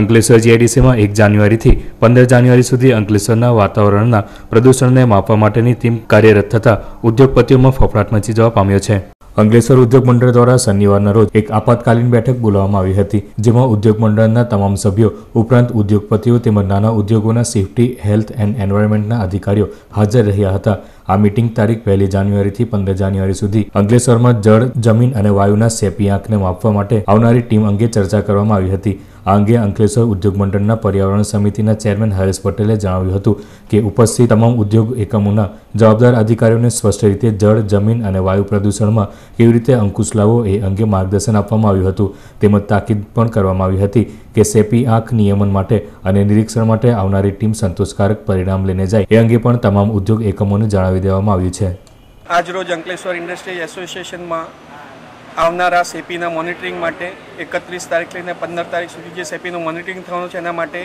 અંકલેશ્વર જીઆઈડીસીમાં એક જાન્યુઆરીથી પંદર જાન્યુઆરી સુધી અંકલેશ્વરના વાતાવરણના પ્રદૂષણને માપવા માટેની ટીમ કાર્યરત થતાં ઉદ્યોગપતિઓમાં ફફડાટ મચી જવા પામ્યો છે અંગલેશ્વર ઉદ્યોગ મંડળ દ્વારા શનિવારના રોજ એક આપાતકાલીન બેઠક બોલાવવામાં આવી હતી જેમાં ઉદ્યોગ મંડળના તમામ સભ્યો ઉપરાંત ઉદ્યોગપતિઓ તેમજ નાના ઉદ્યોગોના સેફટી હેલ્થ એન્ડ એન્વાયરમેન્ટના અધિકારીઓ હાજર રહ્યા હતા આ મિટિંગ તારીખ પહેલી જાન્યુઆરીથી પંદર જાન્યુઆરી સુધી અંગલેશ્વરમાં જળ જમીન અને વાયુના સેપી આંકને માપવા માટે આવનારી ટીમ અંગે ચર્ચા કરવામાં આવી હતી આ અંગે અંકલેશ્વર ઉદ્યોગ મંડળના પર્યાવરણ સમિતિના ચેરમેન હરેશ પટેલે જણાવ્યું હતું કે ઉપસ્થિત તમામ ઉદ્યોગ એકમોના જવાબદાર અધિકારીઓને સ્પષ્ટ રીતે જળ જમીન અને વાયુ પ્રદૂષણમાં કેવી રીતે અંકુશ લાવવો એ અંગે માર્ગદર્શન આપવામાં આવ્યું હતું તેમજ તાકીદ પણ કરવામાં આવી હતી કે સેપી આંખ નિયમન માટે અને નિરીક્ષણ માટે આવનારી ટીમ સંતોષકારક પરિણામ લઈને જાય એ અંગે પણ તમામ ઉદ્યોગ એકમોને જણાવી દેવામાં આવ્યું છે આજરોજ અંકલેશ્વર ઇન્ડસ્ટ્રીઝ એસોસિએશનમાં આવનારા સેપીના મોનિટરિંગ માટે એકત્રીસ તારીખ લઈને પંદર તારીખ સુધી જે સેપીનું મોનિટરિંગ થવાનું છે એના માટે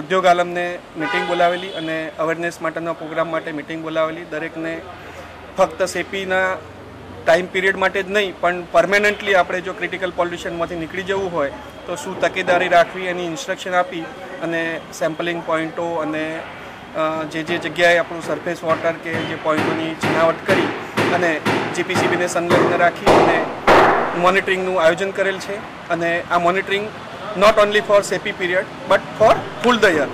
ઉદ્યોગ આલમને મિટિંગ બોલાવેલી અને અવેરનેસ માટેના પ્રોગ્રામ માટે મિટિંગ બોલાવેલી દરેકને ફક્ત સેપીના ટાઈમ પીરિયડ માટે જ નહીં પણ પરમેનન્ટલી આપણે જો ક્રિટિકલ પોલ્યુશનમાંથી નીકળી જવું હોય તો શું તકેદારી રાખવી એની ઇન્સ્ટ્રક્શન આપી અને સેમ્પલિંગ પોઈન્ટો અને જે જે જગ્યાએ આપણું સરફેસ વોટર કે જે પોઈન્ટોની ચિનાવટ કરી અને જીપીસીબીને સંલગ્ન રાખી અને મોનિટરિંગનું આયોજન કરેલ છે અને આ મોનિટરિંગ નોટ ઓનલી ફોર સેપી period but for full the year